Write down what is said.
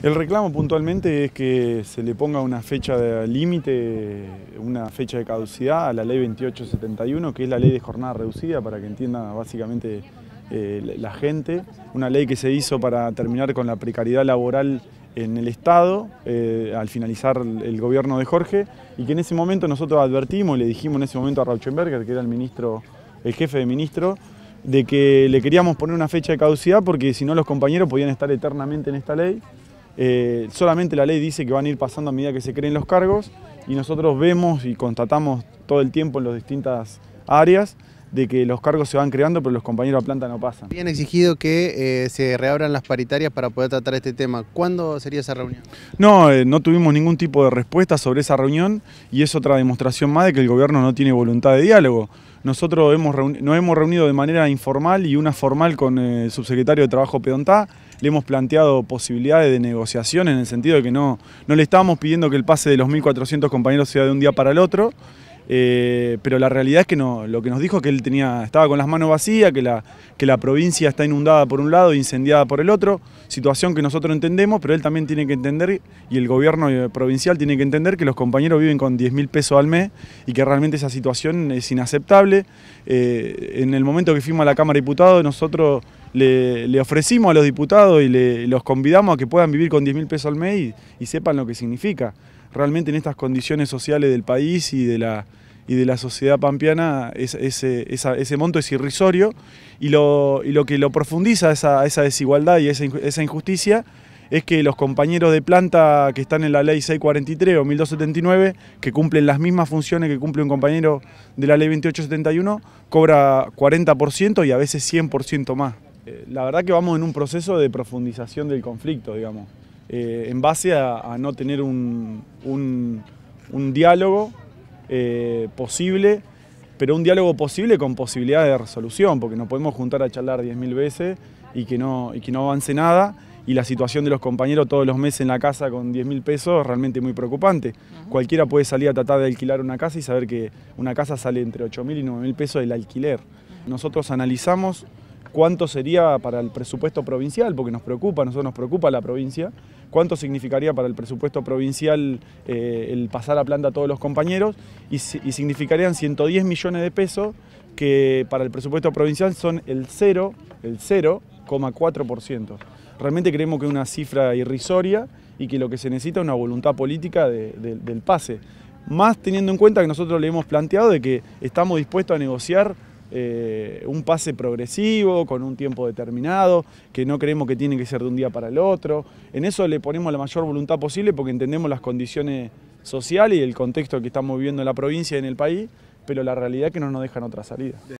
El reclamo puntualmente es que se le ponga una fecha de límite, una fecha de caducidad a la ley 2871, que es la ley de jornada reducida, para que entienda básicamente eh, la gente. Una ley que se hizo para terminar con la precariedad laboral en el Estado eh, al finalizar el gobierno de Jorge y que en ese momento nosotros advertimos, le dijimos en ese momento a Rauchenberger, que era el ministro, el jefe de ministro, de que le queríamos poner una fecha de caducidad porque si no los compañeros podían estar eternamente en esta ley eh, solamente la ley dice que van a ir pasando a medida que se creen los cargos y nosotros vemos y constatamos todo el tiempo en las distintas áreas de que los cargos se van creando, pero los compañeros a planta no pasan. Habían exigido que eh, se reabran las paritarias para poder tratar este tema. ¿Cuándo sería esa reunión? No, eh, no tuvimos ningún tipo de respuesta sobre esa reunión y es otra demostración más de que el gobierno no tiene voluntad de diálogo. Nosotros hemos nos hemos reunido de manera informal y una formal con eh, el subsecretario de Trabajo Pedontá. Le hemos planteado posibilidades de negociación en el sentido de que no, no le estábamos pidiendo que el pase de los 1.400 compañeros sea de un día para el otro, eh, pero la realidad es que lo que nos dijo es que él tenía, estaba con las manos vacías, que la, provincia está inundada por un lado, e incendiada por el otro, situación que nosotros entendemos, pero él también tiene que entender, y el gobierno eh, provincial tiene que entender que los compañeros viven con 10 mil pesos al mes y que realmente esa situación es inaceptable. Eh, en el momento que fuimos a la Cámara de Diputados, nosotros le, ofrecimos a los diputados y los convidamos a que puedan vivir con 10 mil pesos al mes y sepan lo que significa realmente en estas condiciones sociales del país y de la, y de la sociedad pampeana, ese, monto es irrisorio y lo, que lo profundiza esa, esa desigualdad y esa, esa injusticia es que los compañeros de planta que están en la ley 643 o 1279, que cumplen las mismas funciones que cumple un compañero de la ley 2871, cobra 40% y a veces 100% más. Eh, la verdad que vamos en un proceso de profundización del conflicto, digamos. Eh, en base a, no tener un, diálogo eh, posible, pero un diálogo posible con posibilidad de resolución, porque no podemos juntar a charlar 10.000 veces y que, no, que no avance nada, y la situación de los compañeros todos los meses en la casa con 10.000 pesos es realmente muy preocupante. Cualquiera puede salir a tratar de alquilar una casa y saber que una casa sale entre 8.000 y 9.000 pesos del alquiler. Nosotros analizamos cuánto sería para el presupuesto provincial, porque nos preocupa, a nosotros nos preocupa la provincia, cuánto significaría para el presupuesto provincial eh, el pasar a planta a todos los compañeros y, significarían 110 millones de pesos que para el presupuesto provincial son el 0, el 0,4%. Realmente creemos que es una cifra irrisoria y que lo que se necesita es una voluntad política del pase. Más teniendo en cuenta que nosotros le hemos planteado de que estamos dispuestos a negociar eh, un pase progresivo, con un tiempo determinado, que no creemos que tiene que ser de un día para el otro. En eso le ponemos la mayor voluntad posible porque entendemos las condiciones sociales y el contexto que estamos viviendo en la provincia y en el país, pero la realidad es que no nos dejan otra salida.